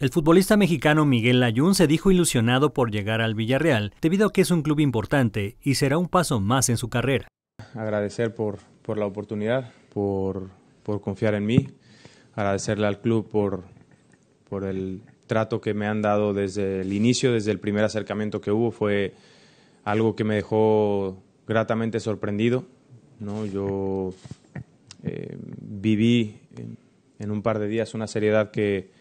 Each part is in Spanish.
El futbolista mexicano Miguel Layún se dijo ilusionado por llegar al Villarreal, debido a que es un club importante y será un paso más en su carrera. Agradecer por, por la oportunidad, por, confiar en mí, agradecerle al club por, por el trato que me han dado desde el inicio, desde el primer acercamiento que hubo, fue algo que me dejó gratamente sorprendido. ¿no? Yo eh, viví en un par de días una seriedad que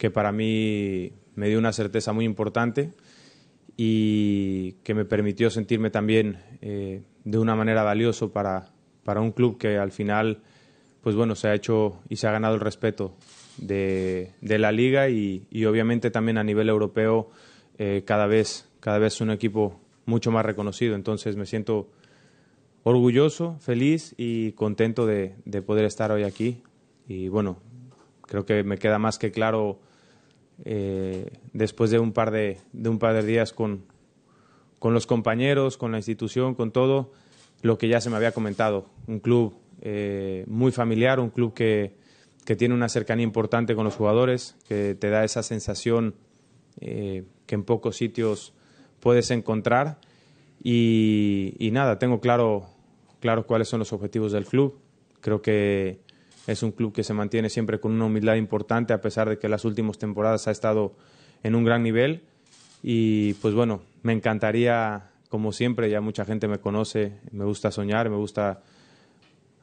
que para mí me dio una certeza muy importante y que me permitió sentirme también eh, de una manera valioso para, un club que al final, pues bueno, se ha hecho y se ha ganado el respeto de, la liga y, obviamente también a nivel europeo eh, cada vez cada vez un equipo mucho más reconocido. Entonces me siento orgulloso, feliz y contento de, de poder estar hoy aquí. Y bueno, creo que me queda más que claro eh, después de un par de, un par de días con, los compañeros, con la institución, con todo, lo que ya se me había comentado. Un club eh, muy familiar, un club que, que, tiene una cercanía importante con los jugadores, que te da esa sensación eh, que en pocos sitios puedes encontrar. Y, y, nada, tengo claro, claro cuáles son los objetivos del club. Creo que es un club que se mantiene siempre con una humildad importante, a pesar de que las últimas temporadas ha estado en un gran nivel. Y pues bueno, me encantaría, como siempre, ya mucha gente me conoce, me gusta soñar, me gusta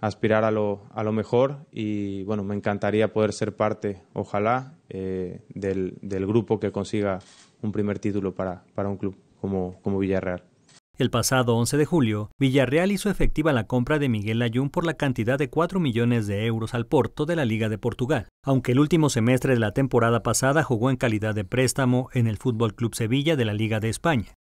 aspirar a lo, mejor y bueno, me encantaría poder ser parte, ojalá, eh, del, grupo que consiga un primer título para, para un club como, como Villarreal. El pasado 11 de julio, Villarreal hizo efectiva la compra de Miguel Layún por la cantidad de 4 millones de euros al Porto de la Liga de Portugal. Aunque el último semestre de la temporada pasada jugó en calidad de préstamo en el Fútbol Club Sevilla de la Liga de España.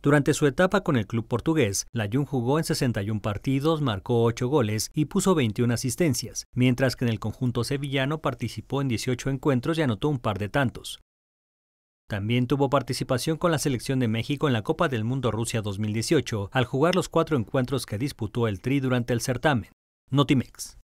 Durante su etapa con el club portugués, Layún jugó en 61 partidos, marcó 8 goles y puso 21 asistencias, mientras que en el conjunto sevillano participó en 18 encuentros y anotó un par de tantos. También tuvo participación con la selección de México en la Copa del Mundo Rusia 2018, al jugar los cuatro encuentros que disputó el Tri durante el certamen. Notimex.